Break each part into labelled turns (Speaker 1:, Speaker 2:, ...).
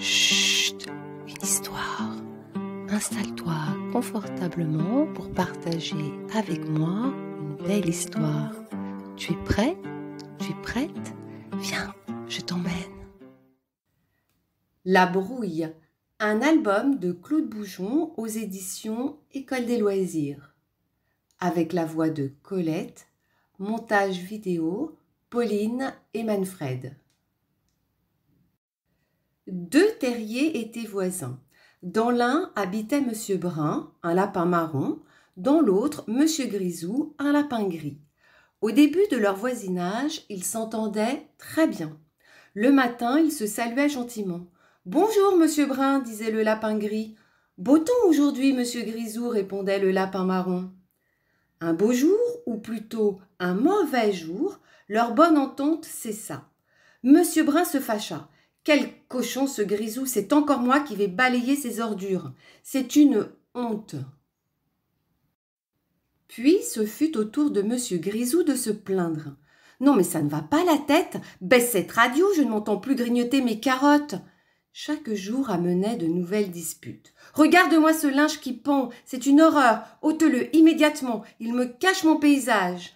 Speaker 1: Chut, une histoire. Installe-toi confortablement pour partager avec moi une belle histoire. Tu es prêt Tu es prête Viens, je t'emmène. La brouille, un album de Claude Boujon aux éditions École des loisirs. Avec la voix de Colette, montage vidéo, Pauline et Manfred. Deux terriers étaient voisins. Dans l'un habitait M. Brun, un lapin marron, dans l'autre M. Grisou, un lapin gris. Au début de leur voisinage, ils s'entendaient très bien. Le matin, ils se saluaient gentiment. Bonjour, monsieur Brun, disait le lapin gris. Beau temps aujourd'hui, monsieur Grisou, répondait le lapin marron. Un beau jour, ou plutôt un mauvais jour, leur bonne entente cessa. Monsieur Brun se fâcha. Quel cochon ce grisou, c'est encore moi qui vais balayer ses ordures. C'est une honte. Puis ce fut au tour de monsieur Grisou de se plaindre. Non mais ça ne va pas la tête. Baisse cette radio, je ne m'entends plus grignoter mes carottes. Chaque jour amenait de nouvelles disputes. Regarde-moi ce linge qui pend, c'est une horreur. Ôte-le immédiatement, il me cache mon paysage.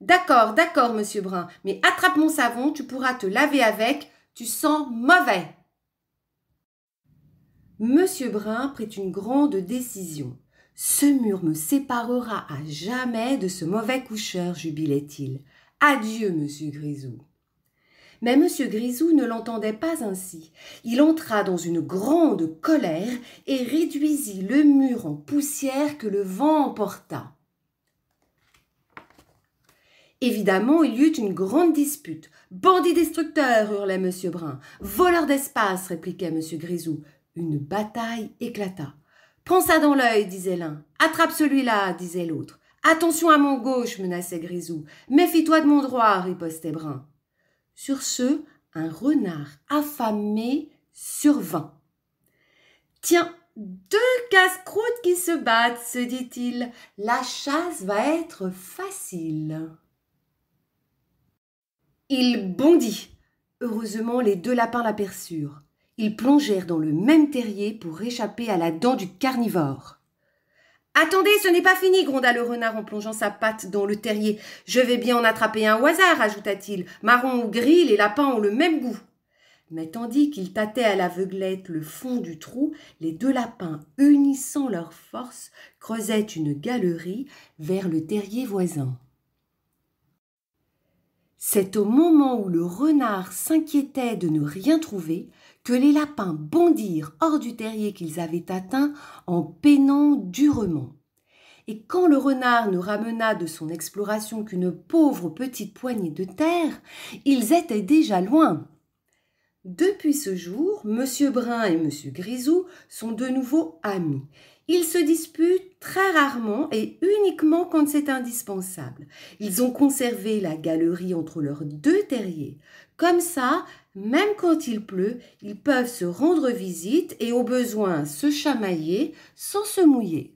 Speaker 1: D'accord, d'accord, monsieur Brun, mais attrape mon savon, tu pourras te laver avec. Tu sens mauvais. Monsieur Brun prit une grande décision. Ce mur me séparera à jamais de ce mauvais coucheur, jubilait-il. Adieu, monsieur Grisou. Mais monsieur Grisou ne l'entendait pas ainsi. Il entra dans une grande colère et réduisit le mur en poussière que le vent emporta. Évidemment, il y eut une grande dispute. Bandit destructeur !» hurlait M. Brun. Voleur d'espace, répliquait M. Grisou. Une bataille éclata. Prends ça dans l'œil, disait l'un. Attrape celui-là, disait l'autre. Attention à mon gauche, menaçait Grisou. Méfie-toi de mon droit, ripostait Brun. Sur ce, un renard affamé survint. Tiens, deux casse-croûtes qui se battent, se dit-il. La chasse va être facile. Il bondit. Heureusement, les deux lapins l'aperçurent. Ils plongèrent dans le même terrier pour échapper à la dent du carnivore. Attendez, ce n'est pas fini, gronda le renard en plongeant sa patte dans le terrier. Je vais bien en attraper un au hasard, ajouta-t-il. Marron ou gris, les lapins ont le même goût. Mais tandis qu'ils tâtaient à l'aveuglette le fond du trou, les deux lapins, unissant leurs forces, creusaient une galerie vers le terrier voisin. C'est au moment où le renard s'inquiétait de ne rien trouver que les lapins bondirent hors du terrier qu'ils avaient atteint en peinant durement. Et quand le renard ne ramena de son exploration qu'une pauvre petite poignée de terre, ils étaient déjà loin. Depuis ce jour, Monsieur Brun et Monsieur Grisou sont de nouveau amis. Ils se disputent très rarement et uniquement quand c'est indispensable. Ils ont conservé la galerie entre leurs deux terriers. Comme ça, même quand il pleut, ils peuvent se rendre visite et au besoin se chamailler sans se mouiller.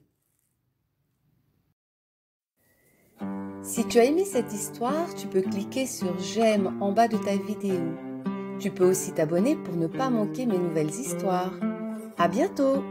Speaker 1: Si tu as aimé cette histoire, tu peux cliquer sur j'aime en bas de ta vidéo. Tu peux aussi t'abonner pour ne pas manquer mes nouvelles histoires. À bientôt!